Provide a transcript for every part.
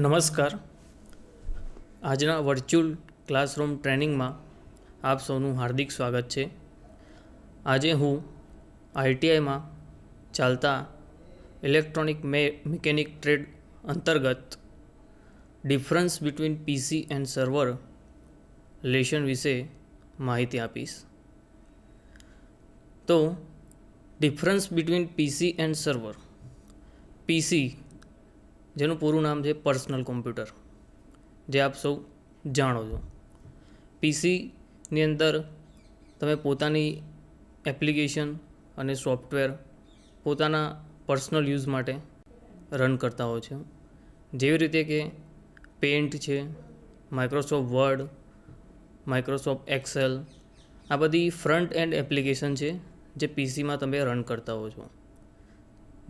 નમસ્કાર આજના virtual classroom ટ્રેનિંગમાં આપ સૌનું હાર્દિક સ્વાગત છે આજે હું આઈટીઆઈમાં ચાલતા ઇલેક્ટ્રોનિક મે મિકેનિક ટ્રેડ અંતર્ગત difference between PC and server lesson વિશે માહિતી આપીશ તો difference between PC and server PC જેનું પૂરું નામ છે પર્સનલ કોમ્પ્યુટર જે આપ સૌ જાણો છો પીસીની અંદર તમે પોતાની એપ્લિકેશન અને સોફ્ટવેર પોતાના પર્સનલ યુઝ માટે રન કરતા હોય છો જેવી રીતે કે પેન્ટ છે માઇક્રોસોફ્ટ વર્ડ માઇક્રોસોફ્ટ એક્સેલ આ બધી ફ્રન્ટ એન્ડ એપ્લિકેશન છે જે પીસીમાં તમે રન કરતા હો છો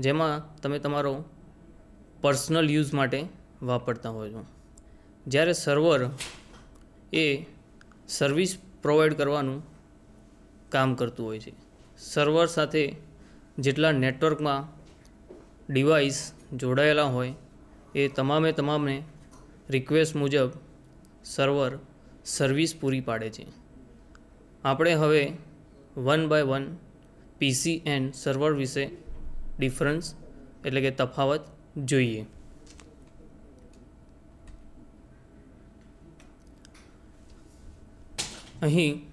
જેમાં તમે તમારો પર્સનલ યુઝ માટે વાપરતા હોય છું જ્યારે સર્વર એ સર્વિસ પ્રોવાઈડ કરવાનું કામ કરતું હોય છે સર્વર સાથે જેટલા નેટવર્કમાં ડિવાઇસ જોડાયેલા હોય એ તમામે તમામને રિક્વેસ્ટ મુજબ સર્વર સર્વિસ પૂરી પાડે છે આપણે હવે one by one PC and server વિશે ડિફરન્સ એટલે કે તફાવત જોઈએ અહીં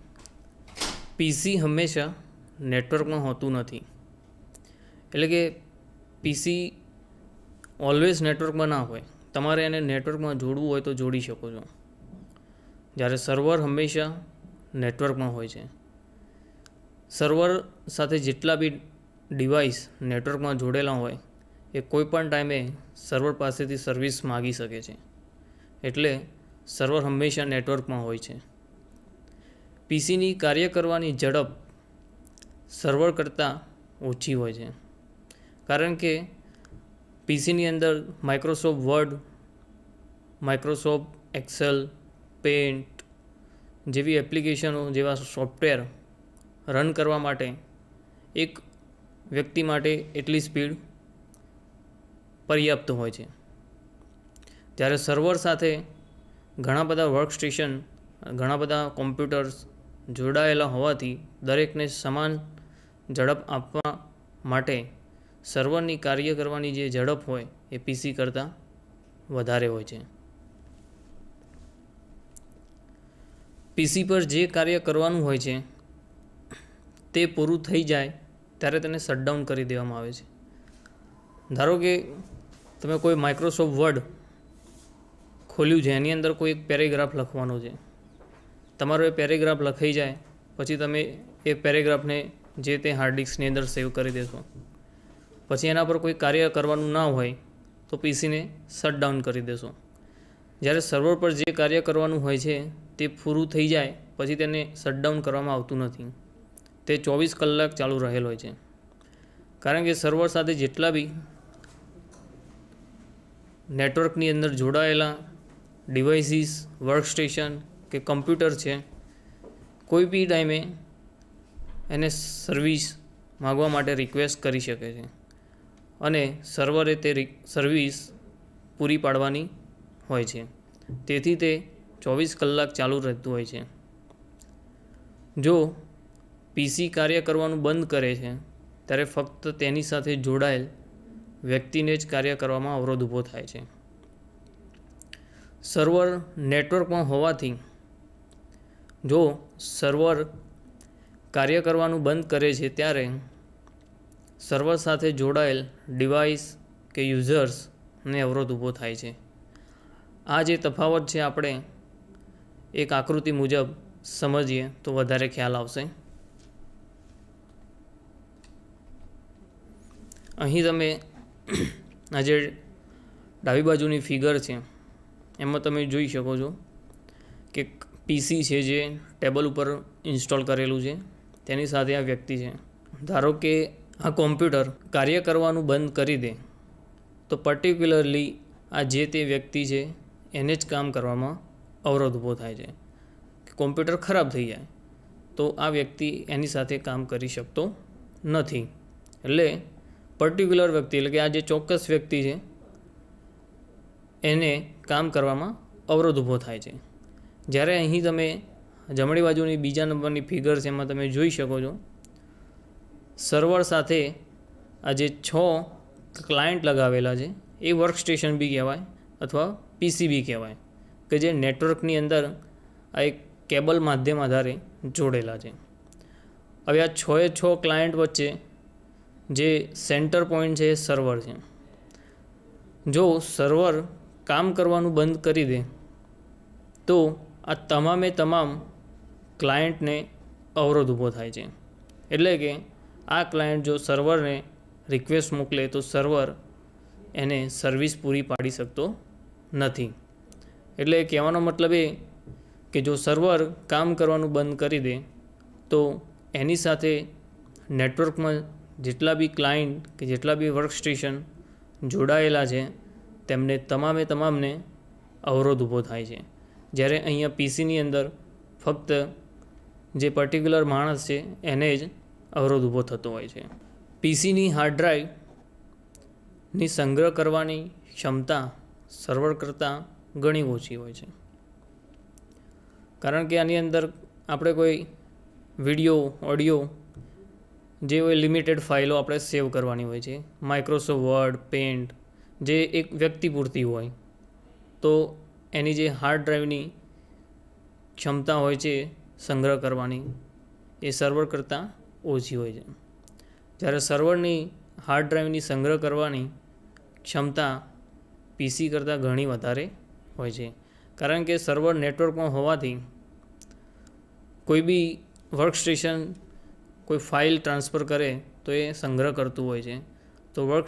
પીસી હંમેશા નેટવર્કમાં હોતું નથી એટલે કે પીસી ઓલવેઝ નેટવર્કમાં ના હોય તમારે એને નેટવર્કમાં જોડવું હોય તો જોડી શકો છો જ્યારે સર્વર હંમેશા નેટવર્કમાં હોય છે સર્વર સાથે જેટલા બી ડિવાઇસ નેટવર્કમાં જોડેલા હોય એ કોઈપણ ટાઈમે સર્વર પાસેથી સર્વિસ માગી શકે છે એટલે સર્વર હંમેશા નેટવર્કમાં હોય છે પીસીની કાર્ય કરવાની ઝડપ સર્વર કરતાં ઓછી હોય છે કારણ કે પીસીની અંદર Microsoft Word Microsoft Excel paint જેવી એપ્લિકેશનો જેવા સોફ્ટવેર રન કરવા માટે એક વ્યક્તિ માટે એટલી સ્પીડ પર્યાપ્ત હોય છે ત્યારે સર્વર સાથે ઘણા બધા વર્કસ્ટેશન ઘણા બધા કોમ્પ્યુટર્સ જોડાયેલા હોવાથી દરેકને સમાન ઝડપ આપવા માટે સર્વરની કાર્ય કરવાની જે ઝડપ હોય એ પીસી કરતાં વધારે હોય છે પીસી પર જે કાર્ય કરવાનું હોય છે તે પૂરું થઈ જાય ત્યારે તેને શટડાઉન કરી દેવામાં આવે છે ધારો કે તમે કોઈ માઇક્રોસોફ્ટ વર્ડ ખોલ્યું છે એની અંદર કોઈ એક પેરેગ્રાફ લખવાનો છે તમારો એ પેરેગ્રાફ લખાઈ જાય પછી તમે એ પેરેગ્રાફને જે તે હાર્ડ અંદર સેવ કરી દેશો પછી એના પર કોઈ કાર્ય કરવાનું ના હોય તો પીસીને ડાઉન કરી દેશો જ્યારે સર્વર પર જે કાર્ય કરવાનું હોય છે તે પૂરું થઈ જાય પછી તેને શટડાઉન કરવામાં આવતું નથી તે ચોવીસ કલાક ચાલુ રહેલ હોય છે કારણ કે સર્વર સાથે જેટલા બી નેટવર્કની અંદર જોડાયેલા ડિવાઇસીસ વર્કસ્ટેશન કે કમ્પ્યુટર છે કોઈ બી ટાઈમે એને સર્વિસ માગવા માટે રિક્વેસ્ટ કરી શકે છે અને સર્વરે તે સર્વિસ પૂરી પાડવાની હોય છે તેથી તે ચોવીસ કલાક ચાલુ રહેતું હોય છે જો પીસી કાર્ય કરવાનું બંધ કરે છે ત્યારે ફક્ત તેની સાથે જોડાયેલ વ્યક્તિને જ કાર્ય કરવામાં અવરોધ ઊભો થાય છે સર્વર નેટવર્કમાં હોવાથી જો સર્વર કાર્ય કરવાનું બંધ કરે છે ત્યારે સર્વર સાથે જોડાયેલ ડિવાઇસ કે યુઝર્સને અવરોધ ઊભો થાય છે આ જે તફાવત છે આપણે એક આકૃતિ મુજબ સમજીએ તો વધારે ખ્યાલ આવશે અહીં તમે આ જે ડાબી બાજુની ફિગર છે એમાં તમે જોઈ શકો છો કે પીસી છે જે ટેબલ ઉપર ઇન્સ્ટોલ કરેલું છે તેની સાથે આ વ્યક્તિ છે ધારો કે આ કોમ્પ્યુટર કાર્ય કરવાનું બંધ કરી દે તો પર્ટિક્યુલરલી આ જે તે વ્યક્તિ છે એને જ કામ કરવામાં અવરોધ ઊભો થાય છે કોમ્પ્યુટર ખરાબ થઈ જાય તો આ વ્યક્તિ એની સાથે કામ કરી શકતો નથી એટલે પર્ટિક્યુલર વ્યક્તિ એટલે કે આ જે ચોક્કસ વ્યક્તિ છે એને કામ કરવામાં અવરોધ ઊભો થાય છે જ્યારે અહીં તમે જમણી બાજુની બીજા નંબરની ફિગર્સ એમાં તમે જોઈ શકો છો સર્વર સાથે આ જે છ ક્લાયન્ટ લગાવેલા છે એ વર્ક સ્ટેશન બી કહેવાય અથવા પીસી બી કહેવાય કે જે નેટવર્કની અંદર આ એક કેબલ માધ્યમ આધારે જોડેલા છે હવે આ છએ છ ક્લાયન્ટ વચ્ચે જે સેન્ટર પોઈન્ટ છે એ સર્વર છે જો સર્વર કામ કરવાનું બંધ કરી દે તો આ તમામે તમામ ક્લાયન્ટને અવરોધ ઊભો થાય છે એટલે કે આ ક્લાયન્ટ જો સર્વરને રિક્વેસ્ટ મોકલે તો સર્વર એને સર્વિસ પૂરી પાડી શકતો નથી એટલે કહેવાનો મતલબ એ કે જો સર્વર કામ કરવાનું બંધ કરી દે તો એની સાથે નેટવર્કમાં જેટલા બી ક્લાયન્ટ કે જેટલા બી વર્ક સ્ટેશન જોડાયેલા છે તેમને તમામે તમામને અવરોધ ઊભો થાય છે જ્યારે અહીંયા પીસીની અંદર ફક્ત જે પર્ટિક્યુલર માણસ છે એને જ અવરોધ ઊભો થતો હોય છે પીસીની હાર્ડ ડ્રાઈવની સંગ્રહ કરવાની ક્ષમતા સર્વર કરતાં ઘણી ઓછી હોય છે કારણ કે આની અંદર આપણે કોઈ વિડીયો ઓડિયો જે હોય લિમિટેડ ફાઇલો આપણે સેવ કરવાની હોય છે માઇક્રોસોફ્ટ વર્ડ પેન્ટ જે એક વ્યક્તિ પૂરતી હોય તો એની જે હાર્ડ ડ્રાઈવની ક્ષમતા હોય છે સંગ્રહ કરવાની એ સર્વર કરતાં ઓછી હોય છે જ્યારે સર્વરની હાર્ડ ડ્રાઈવની સંગ્રહ કરવાની ક્ષમતા પીસી કરતાં ઘણી વધારે હોય છે કારણ કે સર્વર નેટવર્કમાં હોવાથી કોઈ બી વર્ક સ્ટેશન કોઈ ફાઇલ ટ્રાન્સફર કરે તો એ સંગ્રહ કરતું હોય છે તો વર્ક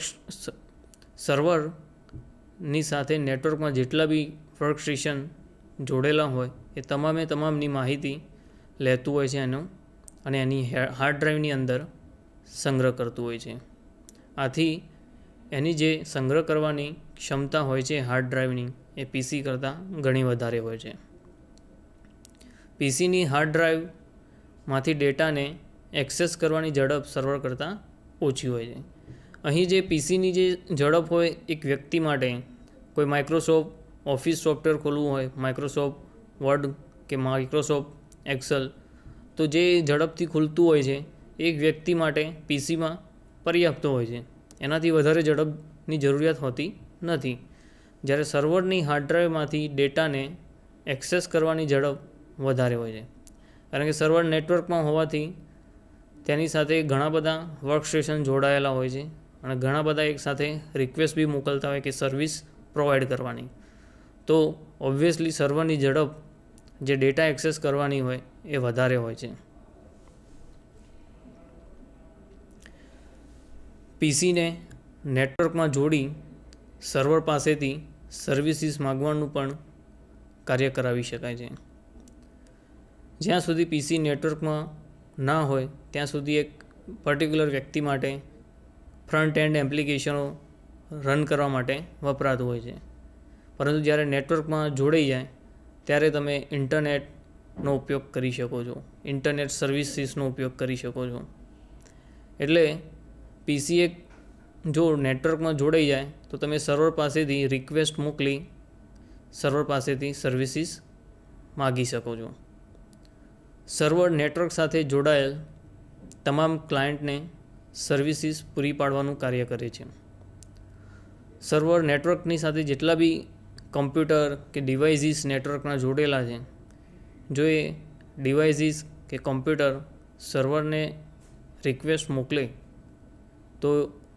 સર્વરની સાથે નેટવર્કમાં જેટલા બી વર્કસ્ટેશન જોડેલા હોય એ તમામે તમામની માહિતી લેતું હોય છે એનો અને એની હાર્ડ ડ્રાઈવની અંદર સંગ્રહ કરતું હોય છે આથી એની જે સંગ્રહ કરવાની ક્ષમતા હોય છે હાર્ડ ડ્રાઈવની એ પીસી કરતાં ઘણી વધારે હોય છે પીસીની હાર્ડ ડ્રાઈવમાંથી ડેટાને એક્સેસ કરવાની ઝડપ સર્વર કરતાં ઓછી હોય છે અહીં જે પીસીની જે ઝડપ હોય એક વ્યક્તિ માટે કોઈ માઇક્રોસોફ્ટ ઓફિસ સોફ્ટવેર ખોલવું હોય માઇક્રોસોફ્ટ વર્ડ કે માઇક્રોસોફ્ટ એક્સલ તો જે ઝડપથી ખુલતું હોય છે એક વ્યક્તિ માટે પીસીમાં પર્યાપ્ત હોય છે એનાથી વધારે ઝડપની જરૂરિયાત હોતી નથી જ્યારે સર્વરની હાર્ડ ડ્રાઈવમાંથી ડેટાને એક્સેસ કરવાની ઝડપ વધારે હોય છે કારણ કે સર્વર નેટવર્કમાં હોવાથી તેની સાથે ઘણા બધા વર્કસ્ટેશન જોડાયેલા હોય છે અને ઘણા બધા એકસાથે રિક્વેસ્ટ બી મોકલતા હોય કે સર્વિસ પ્રોવાઈડ કરવાની તો ઓબ્વિયસલી સર્વરની ઝડપ જે ડેટા એક્સેસ કરવાની હોય એ વધારે હોય છે પીસીને નેટવર્કમાં જોડી સર્વર પાસેથી સર્વિસીસ માગવાનું પણ કાર્ય કરાવી શકાય છે જ્યાં સુધી પીસી નેટવર્કમાં ના હોય ત્યાં સુધી એક પર્ટિક્યુલર વ્યક્તિ માટે ફ્રન્ટ એન્ડ એપ્લિકેશનો રન કરવા માટે વપરાતું હોય છે પરંતુ જ્યારે નેટવર્કમાં જોડાઈ જાય ત્યારે તમે ઇન્ટરનેટનો ઉપયોગ કરી શકો છો ઇન્ટરનેટ સર્વિસીસનો ઉપયોગ કરી શકો છો એટલે પીસી એક જો નેટવર્કમાં જોડાઈ જાય તો તમે સર્વર પાસેથી રિક્વેસ્ટ મોકલી સર્વર પાસેથી સર્વિસીસ માગી શકો છો સર્વર નેટવર્ક સાથે જોડાયેલ તમામ ક્લાયન્ટને સર્વિસીસ પૂરી પાડવાનું કાર્ય કરે છે સર્વર નેટવર્કની સાથે જેટલા બી કમ્પ્યુટર કે ડિવાઇસીસ નેટવર્કના જોડેલા છે જો એ ડિવાઇસીસ કે કમ્પ્યુટર સર્વરને રિક્વેસ્ટ મોકલે તો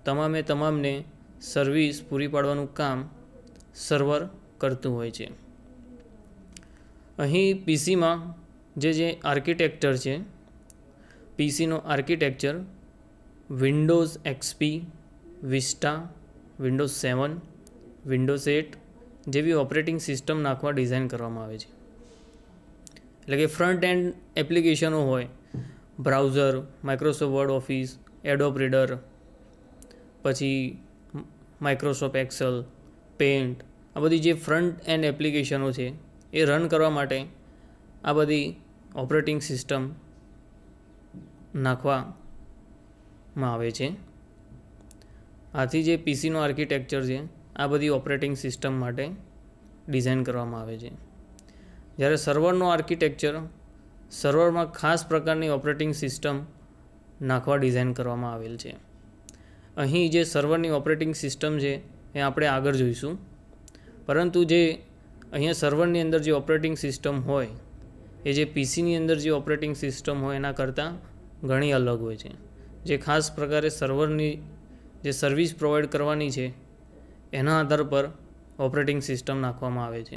તમામે તમામને સર્વિસ પૂરી પાડવાનું કામ સર્વર કરતું હોય છે અહીં પીસીમાં જે જે આર્કિટેક્ચર છે પીસીનો architecture Windows XP Vista Windows seven Windows eight જેવી ઓપરેટિંગ સિસ્ટમ નાખવા ડિઝાઇન કરવામાં આવે છે એટલે કે ફ્રન્ટ એન્ડ એપ્લિકેશનો હોય browser Microsoft Word office Adobe reader પછી માઇક્રોસોફ્ટ એક્સેલ પેન્ટ આ બધી જે ફ્રન્ટ એન્ડ એપ્લિકેશનો છે એ રન કરવા માટે આ બધી ઓપરેટિંગ સિસ્ટમ નાખવામાં આવે છે આથી જે પીસીનું આર્કિટેક્ચર છે આ બધી ઓપરેટિંગ સિસ્ટમ માટે ડિઝાઇન કરવામાં આવે છે જ્યારે સર્વરનું આર્કિટેક્ચર સર્વરમાં ખાસ પ્રકારની ઓપરેટિંગ સિસ્ટમ નાખવા ડિઝાઇન કરવામાં આવેલ છે અહીં જે સર્વરની ઓપરેટિંગ સિસ્ટમ છે એ આપણે આગળ જોઈશું પરંતુ જે અહીંયા સર્વરની અંદર જે ઓપરેટિંગ સિસ્ટમ હોય એ જે પીસીની અંદર જે ઓપરેટિંગ સિસ્ટમ હોય એના કરતાં ઘણી અલગ હોય છે જે ખાસ પ્રકારે સર્વરની જે સર્વિસ પ્રોવાઈડ કરવાની છે એના આધાર પર ઓપરેટિંગ સિસ્ટમ નાખવામાં આવે છે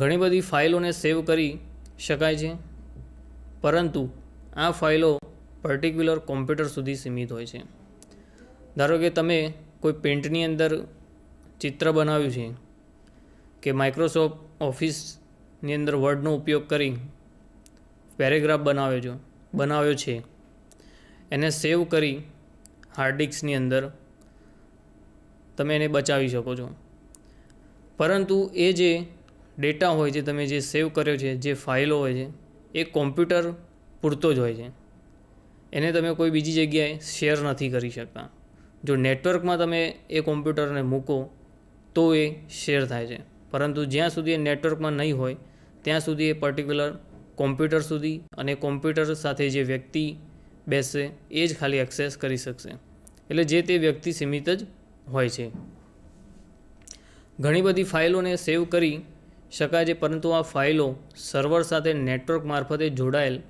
ઘણી બધી ફાઇલોને સેવ કરી શકાય છે પરંતુ આ ફાઇલો પર્ટિક્યુલર કોમ્પ્યુટર સુધી સીમિત હોય છે ધારો કે તમે કોઈ પેન્ટની અંદર ચિત્ર બનાવ્યું છે કે માઇક્રોસોફ્ટ ઓફિસની અંદર વર્ડનો ઉપયોગ કરી પેરેગ્રાફ બનાવ્યો છો બનાવ્યો છે એને સેવ કરી હાર્ડ ડિસ્કની અંદર તમે એને બચાવી શકો છો પરંતુ એ જે ડેટા હોય છે તમે જે સેવ કર્યો છે જે ફાઇલો હોય છે એ કોમ્પ્યુટર પૂરતો જ હોય છે એને તમે કોઈ બીજી જગ્યાએ શેર નથી કરી શકતા જો નેટવર્કમાં તમે એ કોમ્પ્યુટરને મૂકો તો એ શેર થાય છે પરંતુ જ્યાં સુધી એ નેટવર્કમાં નહીં હોય ત્યાં સુધી એ પર્ટિક્યુલર કોમ્પ્યુટર સુધી અને કોમ્પ્યુટર સાથે જે વ્યક્તિ બેસશે એ જ ખાલી એક્સેસ કરી શકશે એટલે જે તે વ્યક્તિ સીમિત જ હોય છે ઘણી બધી ફાઇલોને સેવ કરી શકાય છે પરંતુ આ ફાઇલો સર્વર સાથે નેટવર્ક મારફતે જોડાયેલ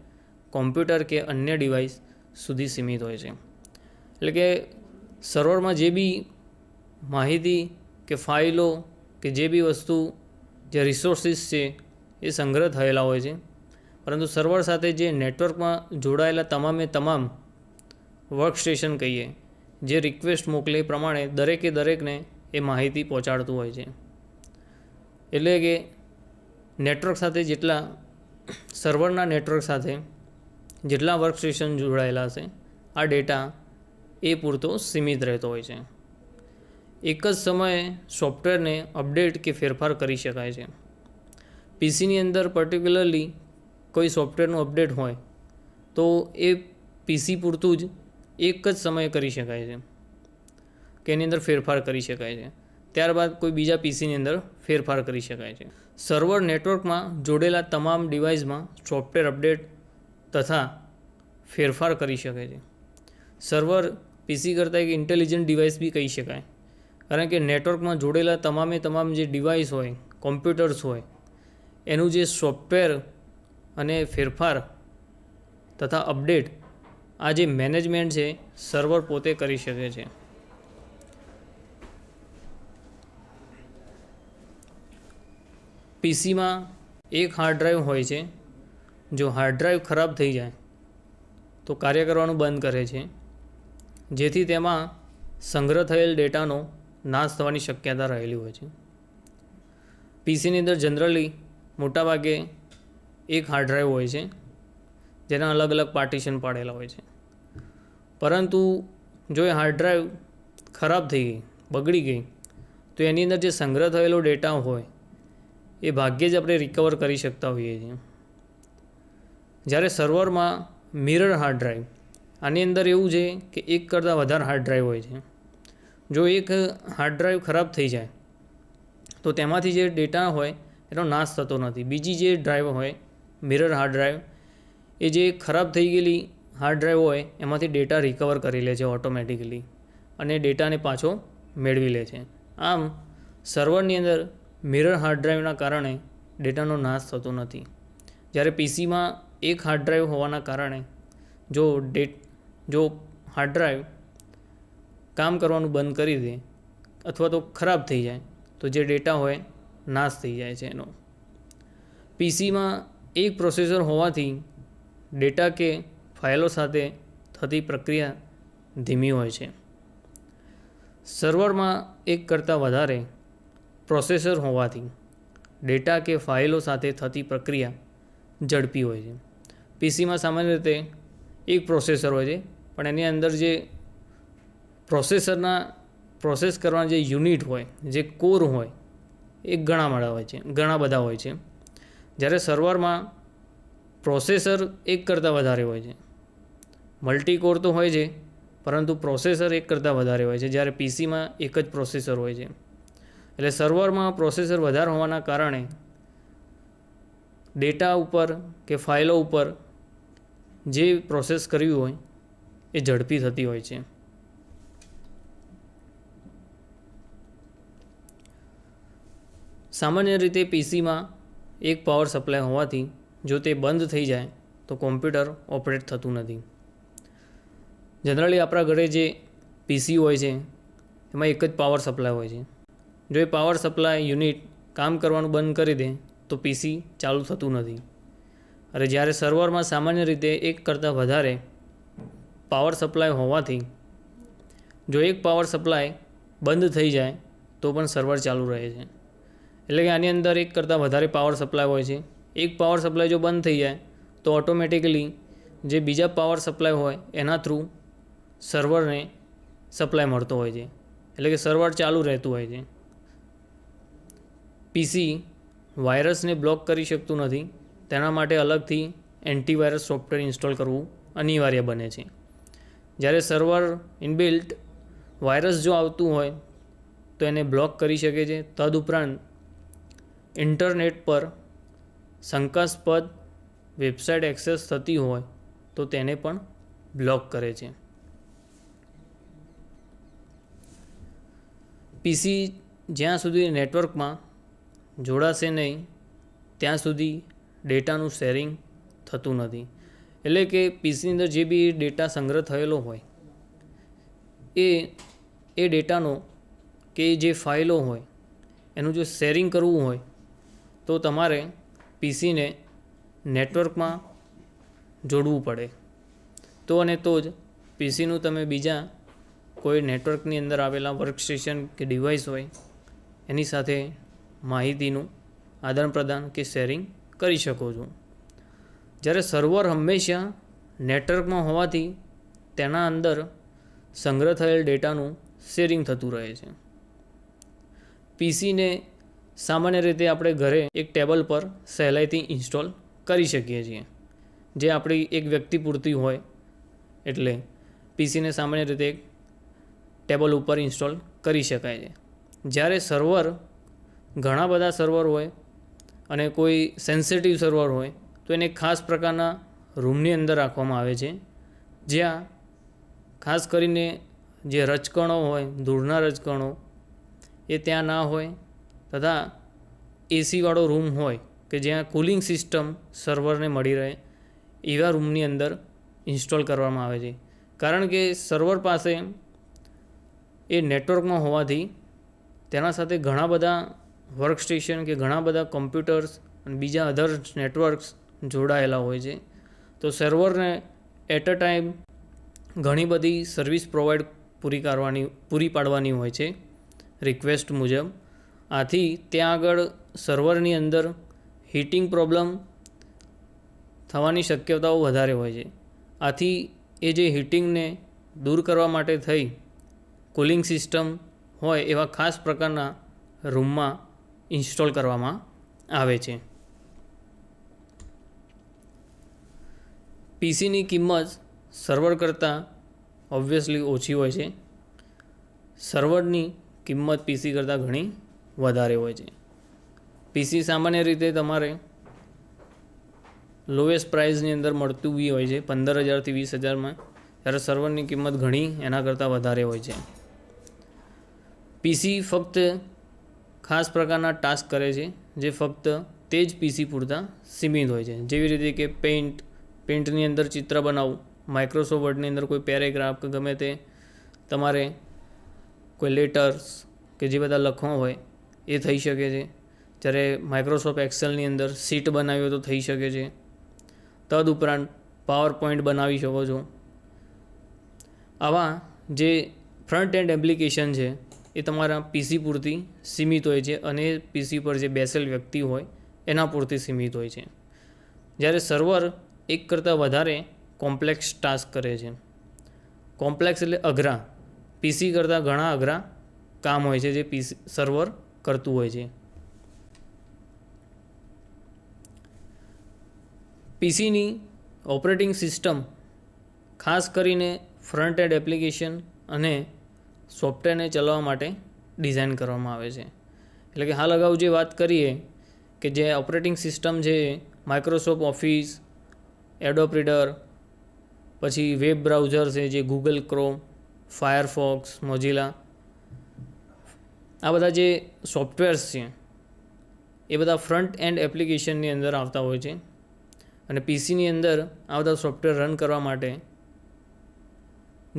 કોમ્પ્યુટર કે અન્ય ડિવાઇસ સુધી સીમિત હોય છે એટલે કે સર્વરમાં જે બી માહિતી કે ફાઇલો કે જે બી વસ્તુ જે રિસોર્સિસ છે એ સંગ્રહ થયેલા હોય છે પરંતુ સર્વર સાથે જે નેટવર્કમાં જોડાયેલા તમામે તમામ વર્કસ્ટેશન કહીએ જે રિક્વેસ્ટ મોકલે પ્રમાણે દરેકે દરેકને એ માહિતી પહોંચાડતું હોય છે એટલે કે નેટવર્ક સાથે જેટલા સર્વરના નેટવર્ક સાથે જેટલા વર્કસ્ટેશન જોડાયેલા છે આ ડેટા એ પૂરતો સીમિત રહેતો હોય છે એક જ સમયે સોફ્ટવેરને અપડેટ કે ફેરફાર કરી શકાય છે પીસીની અંદર પર્ટિક્યુલરલી કોઈ સોફ્ટવેરનું અપડેટ હોય તો એ પીસી પૂરતું જ એક જ સમયે કરી શકાય છે કે એની અંદર ફેરફાર કરી શકાય છે ત્યારબાદ કોઈ બીજા પીસીની અંદર ફેરફાર કરી શકાય છે સર્વર નેટવર્કમાં જોડેલા તમામ ડિવાઇસમાં સોફ્ટવેર અપડેટ તથા ફેરફાર કરી શકે છે સર્વર પીસી કરતાં એક ઇન્ટેલિજન્ટ ડિવાઇસ બી કહી શકાય કારણ કે નેટવર્કમાં જોડેલા તમામે તમામ જે ડિવાઇસ હોય કોમ્પ્યુટર્સ હોય એનું જે સોફ્ટવેર અને ફેરફાર તથા અપડેટ આ જે મેનેજમેન્ટ છે સર્વર પોતે કરી શકે છે પીસીમાં એક હાર્ડ ડ્રાઈવ હોય છે જો હાર્ડ ડ્રાઈવ ખરાબ થઈ જાય તો કાર્ય કરવાનું બંધ કરે છે જેથી તેમાં સંગ્રહ થયેલ ડેટાનો નાશ થવાની શક્યતા રહેલી હોય છે પીસીની અંદર જનરલી મોટાભાગે એક હાર્ડ ડ્રાઈવ હોય છે જેના અલગ અલગ પાર્ટીશન પાડેલા હોય છે પરંતુ જો એ હાર્ડ ડ્રાઈવ ખરાબ થઈ ગઈ બગડી ગઈ તો એની અંદર જે સંગ્રહ થયેલો ડેટા હોય એ ભાગ્યે જ આપણે રિકવર કરી શકતા હોઈએ છીએ જ્યારે સર્વરમાં મિરર હાર્ડ ડ્રાઈવ આની અંદર એવું છે કે એક કરતાં વધારે હાર્ડ ડ્રાઈવ હોય છે જો એક હાર્ડ ડ્રાઈવ ખરાબ થઈ જાય તો તેમાંથી જે ડેટા હોય એનો નાશ થતો નથી બીજી જે ડ્રાઈવ હોય મિરર હાર્ડ ડ્રાઈવ એ જે ખરાબ થઈ ગયેલી હાર્ડ ડ્રાઈવ હોય એમાંથી ડેટા રિકવર કરી લે છે ઓટોમેટિકલી અને ડેટાને પાછો મેળવી લે છે આમ સર્વરની અંદર મિરર હાર્ડ ડ્રાઈવના કારણે ડેટાનો નાશ થતો નથી જ્યારે પીસીમાં એક હાર્ડ ડ્રાઈવ હોવાના કારણે જો ડેટ જો હાર્ડ ડ્રાઈવ કામ કરવાનું બંધ કરી દે અથવા તો ખરાબ થઈ જાય તો જે ડેટા હોય નાશ થઈ જાય છે એનો પીસીમાં એક પ્રોસેસર હોવાથી ડેટા કે ફાઇલો સાથે થતી પ્રક્રિયા ધીમી હોય છે સર્વરમાં એક કરતાં વધારે પ્રોસેસર હોવાથી ડેટા કે ફાઇલો સાથે થતી પ્રક્રિયા ઝડપી હોય છે પીસીમાં સામાન્ય રીતે એક પ્રોસેસર હોય છે પણ એની અંદર જે પ્રોસેસરના પ્રોસેસ કરવાના જે યુનિટ હોય જે કોર હોય એ ઘણા બધા હોય છે ઘણા બધા હોય છે જ્યારે સર્વરમાં પ્રોસેસર એક કરતાં વધારે હોય છે મલ્ટી કોર તો હોય છે પરંતુ પ્રોસેસર એક કરતાં વધારે હોય છે જ્યારે પીસીમાં એક જ પ્રોસેસર હોય છે એટલે સર્વરમાં પ્રોસેસર વધારે હોવાના કારણે ડેટા ઉપર કે ફાઇલો ઉપર જે પ્રોસેસ કરવી હોય એ ઝડપી થતી હોય છે સામાન્ય રીતે પીસીમાં એક પાવર સપ્લાય હોવાથી જો તે બંધ થઈ જાય તો કોમ્પ્યુટર ઓપરેટ થતું નથી જનરલી આપણા ઘરે જે પીસી હોય છે એમાં એક જ પાવર સપ્લાય હોય છે જો એ પાવર સપ્લાય યુનિટ કામ કરવાનું બંધ કરી દે તો પીસી ચાલુ થતું નથી અને જ્યારે સર્વરમાં સામાન્ય રીતે એક કરતાં વધારે પાવર સપ્લાય હોવાથી જો એક પાવર સપ્લાય બંધ થઈ જાય તો પણ સર્વર ચાલુ રહે છે એટલે કે આની અંદર એક કરતાં વધારે પાવર સપ્લાય હોય છે એક પાવર સપ્લાય જો બંધ થઈ જાય તો ઓટોમેટિકલી જે બીજા પાવર સપ્લાય હોય એના થ્રુ સર્વરને સપ્લાય મળતો હોય છે એટલે કે સર્વર ચાલુ રહેતું હોય છે પીસી વાયરસને બ્લોક કરી શકતું નથી તેના માટે અલગથી એન્ટીવાયરસ સોફ્ટવેર ઇન્સ્ટોલ કરવું અનિવાર્ય બને છે જ્યારે સર્વર ઇનબિલ્ટ વાયરસ જો આવતું હોય તો એને બ્લોક કરી શકે છે તદ ઉપરાંત ઇન્ટરનેટ પર શંકાસ્પદ વેબસાઇટ એક્સેસ થતી હોય તો તેને પણ બ્લોક કરે છે પીસી જ્યાં સુધી નેટવર્કમાં જોડાશે નહીં ત્યાં સુધી ડેટાનું શેરિંગ થતું નથી એટલે કે પીસીની અંદર જે બી ડેટા સંગ્રહ થયેલો હોય એ એ ડેટાનો કે જે ફાઇલો હોય એનું જો શેરિંગ કરવું હોય તો તમારે પીસીને નેટવર્કમાં જોડવું પડે તો અને તો જ પીસીનું તમે બીજા કોઈ નેટવર્કની અંદર આવેલા વર્કસ્ટેશન કે ડિવાઇસ હોય એની સાથે માહિતીનું આદાન પ્રદાન કે શેરિંગ કરી શકો છો જ્યારે સર્વર હંમેશા નેટવર્કમાં હોવાથી તેના અંદર સંગ્રહ થયેલ ડેટાનું શેરિંગ થતું રહે છે પીસીને સામાન્ય રીતે આપણે ઘરે એક ટેબલ પર સહેલાઈથી ઇન્સ્ટોલ કરી શકીએ છીએ જે આપણી એક વ્યક્તિ પૂરતી હોય એટલે પીસીને સામાન્ય રીતે એક ટેબલ ઉપર ઇન્સ્ટોલ કરી શકાય છે જ્યારે સર્વર ઘણા બધા સર્વર હોય અને કોઈ સેન્સિટિવ સર્વર હોય તો એને ખાસ પ્રકારના રૂમની અંદર રાખવામાં આવે છે જ્યાં ખાસ કરીને જે રજકણો હોય ધૂળના રજકણો એ ત્યાં ના હોય તથા એસીવાળો રૂમ હોય કે જ્યાં કુલિંગ સિસ્ટમ સર્વરને મળી રહે એવા રૂમની અંદર ઇન્સ્ટોલ કરવામાં આવે છે કારણ કે સર્વર પાસે એ નેટવર્કમાં હોવાથી તેના સાથે ઘણા બધા વર્કસ્ટેશન કે ઘણા બધા કમ્પ્યુટર્સ અને બીજા અધર નેટવર્ક્સ જોડાયેલા હોય છે તો સર્વરને એટ અ ટાઈમ ઘણી બધી સર્વિસ પ્રોવાઈડ પૂરી કરવાની પૂરી પાડવાની હોય છે રિક્વેસ્ટ મુજબ આથી ત્યાં આગળ સર્વરની અંદર હીટિંગ પ્રોબ્લેમ થવાની શક્યતાઓ વધારે હોય છે આથી એ જે હીટિંગને દૂર કરવા માટે થઈ કુલિંગ સિસ્ટમ હોય એવા ખાસ પ્રકારના રૂમમાં ઇન્સ્ટોલ કરવામાં આવે છે પીસીની કિંમત સર્વર કરતાં ઓબ્વિયસલી ઓછી હોય છે સર્વરની કિંમત પીસી કરતાં ઘણી વધારે હોય છે પીસી સામાન્ય રીતે તમારે લોએસ્ટ પ્રાઇઝની અંદર મળતું બી હોય છે પંદર હજારથી વીસ હજારમાં ત્યારે સર્વરની કિંમત ઘણી એના કરતાં વધારે હોય છે પીસી ફક્ત ખાસ પ્રકારના ટાસ્ક કરે છે જે ફક્ત તે જ પીસી પૂરતા સીમિત હોય છે જેવી રીતે કે પેઇન્ટ પેઇન્ટની અંદર ચિત્ર બનાવવું માઇક્રોસોફ્ટ વર્ડની અંદર કોઈ પેરેગ્રાફ કે ગમે તે તમારે કોઈ લેટર્સ કે જે બધા લખવા હોય એ થઈ શકે છે જ્યારે માઇક્રોસોફ્ટ એક્સેલની અંદર સીટ બનાવી હોય તો થઈ શકે છે તદ ઉપરાંત પાવર પોઈન્ટ બનાવી શકો છો આવા જે ફ્રન્ટ એન્ડ એપ્લિકેશન છે એ તમારા પીસી પૂરતી સીમિત હોય છે અને પીસી પર જે બેસેલ વ્યક્તિ હોય એના પૂરતી સીમિત હોય છે જ્યારે સર્વર એક કરતાં વધારે કોમ્પ્લેક્સ ટાસ્ક કરે છે કોમ્પ્લેક્સ એટલે અઘરા પીસી કરતાં ઘણા અઘરા કામ હોય છે જે પીસી સર્વર કરતું હોય છે પીસીની ઓપરેટિંગ સિસ્ટમ ખાસ કરીને ફ્રન્ટ એન્ડ એપ્લિકેશન અને સોફ્ટવેરને ચલાવવા માટે ડિઝાઇન કરવામાં આવે છે એટલે કે હાલ અગાઉ જે વાત કરીએ કે જે ઓપરેટિંગ સિસ્ટમ છે માઇક્રોસોફ્ટ ઓફિસ એડોપ રીડર પછી વેબ બ્રાઉઝર છે જે ગૂગલ ક્રોમ ફાયરફોક્સ મોજીલા આ બધા જે સોફ્ટવેર્સ છે એ બધા ફ્રન્ટ એન્ડ એપ્લિકેશનની અંદર આવતા હોય છે અને પીસીની અંદર આ બધા સોફ્ટવેર રન કરવા માટે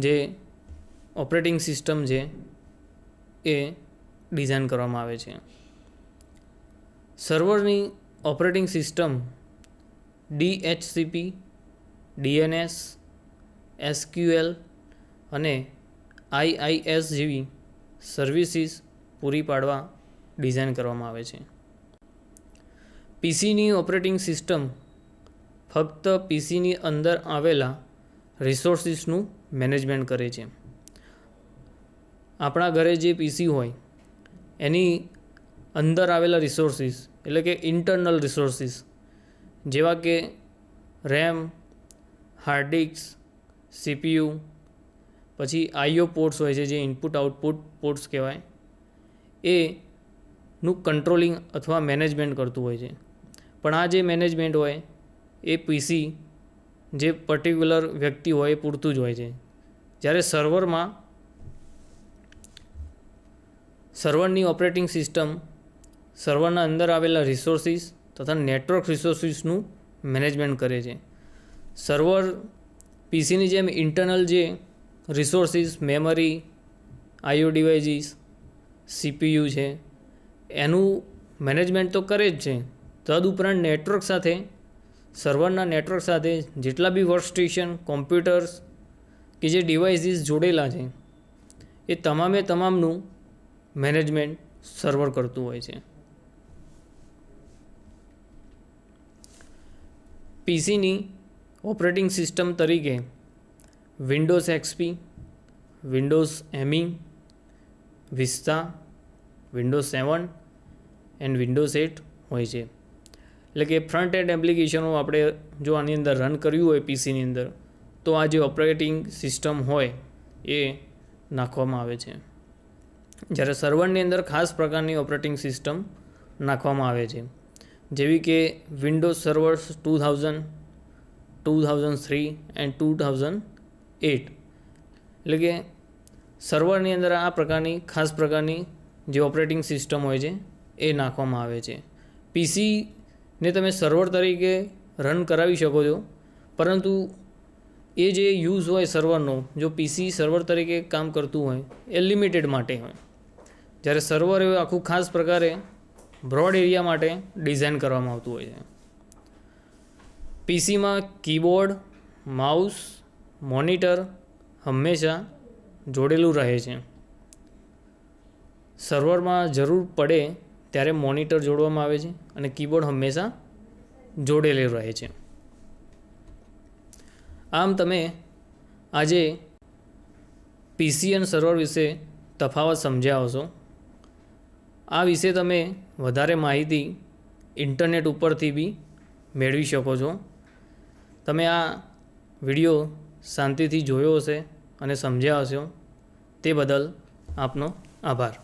જે ઓપરેટિંગ સિસ્ટમ છે એ ડિઝાઇન કરવામાં આવે છે સર્વરની operating system DHCP DNS SQL અને આઈઆઈએસ જેવી સર્વિસીસ પૂરી પાડવા ડિઝાઇન કરવામાં આવે છે પીસીની ઓપરેટિંગ સિસ્ટમ ફક્ત પીસીની અંદર આવેલા રિસોર્સિસનું મેનેજમેન્ટ કરે છે આપણા ઘરે જે પીસી હોય એની અંદર આવેલા રિસોર્સિસ એટલે કે ઇન્ટરનલ રિસોર્સિસ જેવા કે રેમ હાર્ડ સીપીયુ પછી આઈઓ પોર્ટ્સ હોય છે જે ઇનપુટ આઉટપુટ પોર્ટ્સ કહેવાય એનું કંટ્રોલિંગ અથવા મેનેજમેન્ટ કરતું હોય છે પણ આ જે મેનેજમેન્ટ હોય એ પીસી જે પર્ટિક્યુલર વ્યક્તિ હોય એ પૂરતું જ હોય છે જ્યારે સર્વરમાં સર્વરની ઓપરેટિંગ સિસ્ટમ સર્વરના અંદર આવેલા રિસોર્સિસ તથા નેટવર્ક રિસોર્સિસનું મેનેજમેન્ટ કરે છે સર્વર પીસીની જેમ ઇન્ટરનલ જે resources memory IO devices CPU છે એનું મેનેજમેન્ટ તો કરે જ છે તદઉપરાંત નેટવર્ક સાથે સર્વરના નેટવર્ક સાથે જેટલા બી વર્ક સ્ટેશન કોમ્પ્યુટર્સ કે જે ડિવાઇસીસ જોડેલા છે એ તમામે તમામનું મેનેજમેન્ટ સર્વર કરતું હોય છે પીસીની ઓપરેટિંગ સિસ્ટમ તરીકે Windows XP Windows ME Vista Windows seven and Windows eight હોય છે એટલે કે ફ્રન્ટ એન્ડ એપ્લિકેશનો આપણે જો આની અંદર રન કર્યું હોય પીસીની અંદર તો આ જે ઓપરેટિંગ સિસ્ટમ હોય એ નાખવામાં આવે છે જ્યારે સર્વરની અંદર ખાસ પ્રકારની ઓપરેટિંગ સિસ્ટમ નાખવામાં આવે છે જેવી કે Windows servers two thousand two thousand three and two thousand eight એટલે કે સર્વરની અંદર આ પ્રકારની ખાસ પ્રકારની જે ઓપરેટિંગ સિસ્ટમ હોય છે એ નાખવામાં આવે છે પીસીને તમે સર્વર તરીકે રન કરાવી શકો છો પરંતુ એ જે યુઝ હોય સર્વરનો જો પીસી સર્વર તરીકે કામ કરતું હોય એ લિમિટેડ માટે હોય જ્યારે સર્વર એ આખું ખાસ પ્રકારે બ્રોડ એરિયા માટે ડિઝાઇન કરવામાં આવતું હોય છે પીસીમાં કીબોર્ડ માઉસ મોનિટર હંમેશા જોડેલું રહે છે સર્વરમાં જરૂર પડે ત્યારે મોનિટર જોડવામાં આવે છે અને કીબોર્ડ હંમેશા જોડેલું રહે છે આમ તમે આજે પીસી અને સર્વર વિશે તફાવત સમજ્યા હશો આ વિશે તમે વધારે માહિતી ઇન્ટરનેટ ઉપરથી બી મેળવી શકો છો તમે આ વિડીયો શાંતિથી જોયો હશે અને સમજ્યા હશો તે બદલ આપનો આભાર